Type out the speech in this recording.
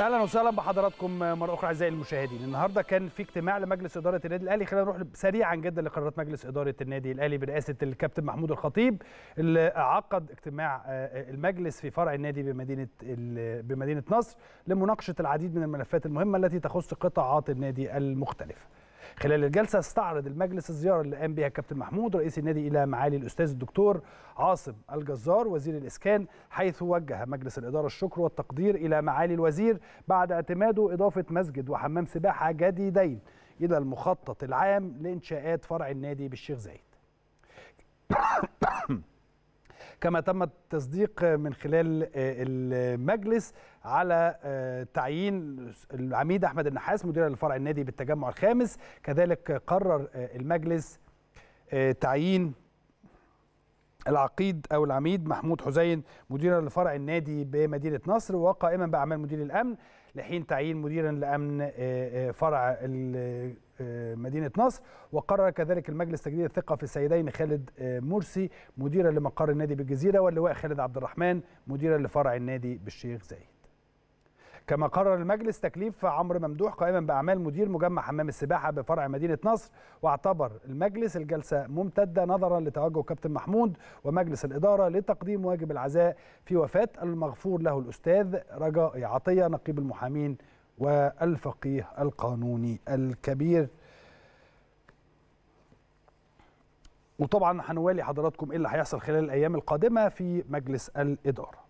اهلا وسهلا بحضراتكم مره اخرى اعزائي المشاهدين النهارده كان في اجتماع لمجلس اداره النادي الاهلي خلينا نروح سريعا جدا لقرارات مجلس اداره النادي الاهلي برئاسه الكابتن محمود الخطيب اللي عقد اجتماع آه، آه، المجلس في فرع النادي بمدينه بمدينه نصر لمناقشه العديد من الملفات المهمه التي تخص قطاعات النادي المختلفه خلال الجلسة استعرض المجلس الزيارة اللي قام بها الكابتن محمود رئيس النادي إلى معالي الأستاذ الدكتور عاصم الجزار وزير الإسكان حيث وجه مجلس الإدارة الشكر والتقدير إلى معالي الوزير بعد اعتماده إضافة مسجد وحمام سباحة جديدين إلى المخطط العام لإنشاءات فرع النادي بالشيخ زايد كما تم التصديق من خلال آه، المجلس على آه، تعيين العميد أحمد النحاس مدير الفرع النادي بالتجمع الخامس كذلك قرر آه، المجلس تعيين العقيد او العميد محمود حسين مديرا لفرع النادي بمدينه نصر وقائما باعمال مدير الامن لحين تعيين مديرا لامن آه، آه، فرع آه، مدينه نصر وقرر كذلك المجلس تجديد الثقه في السيدين خالد مرسي مديرا لمقر النادي بالجزيره واللواء خالد عبد الرحمن مديرا لفرع النادي بالشيخ زايد كما قرر المجلس تكليف عمرو ممدوح قائما باعمال مدير مجمع حمام السباحه بفرع مدينه نصر واعتبر المجلس الجلسه ممتده نظرا لتوجه كابتن محمود ومجلس الاداره لتقديم واجب العزاء في وفاه المغفور له الاستاذ رجاء عطيه نقيب المحامين والفقيه القانوني الكبير وطبعا هنوالي حضراتكم ايه اللي هيحصل خلال الايام القادمه في مجلس الاداره